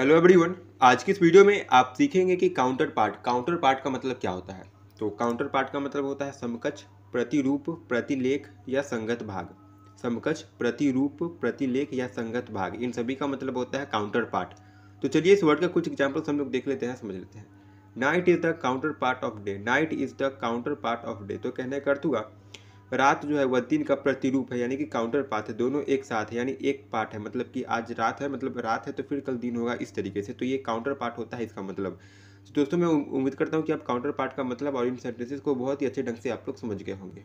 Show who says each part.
Speaker 1: hello everyone आज की इस वीडियो में आप सीखेंगे कि काउंटर पार्ट काउंटर पार्ट का मतलब क्या होता है तो काउंटर पार्ट का मतलब होता है समकक्ष प्रतिरूप प्रतिलेख या संगत भाग समकक्ष प्रतिरूप प्रतिलेख या संगत भाग इन सभी का मतलब होता है काउंटर पार्ट तो चलिए इस वर्ड का कुछ एग्जाम्पल्स हम लोग देख लेते हैं समझ लेते हैं night is the counterpart of day night is the counterpart of day तो कहने का अर्थ हुआ रात जो है वह दिन का प्रतिरूप है यानी कि काउंटर पाथ है दोनों एक साथ है यानी एक पार्ट है मतलब कि आज रात है मतलब रात है तो फिर कल दिन होगा इस तरीके से तो ये काउंटर पार्ट होता है इसका मतलब तो दोस्तों मैं उम्मीद करता हूँ कि आप काउंटर पार्ट का मतलब और इन सेंटेंसेस को बहुत ही अच्छे ढंग से आप लोग समझ गए होंगे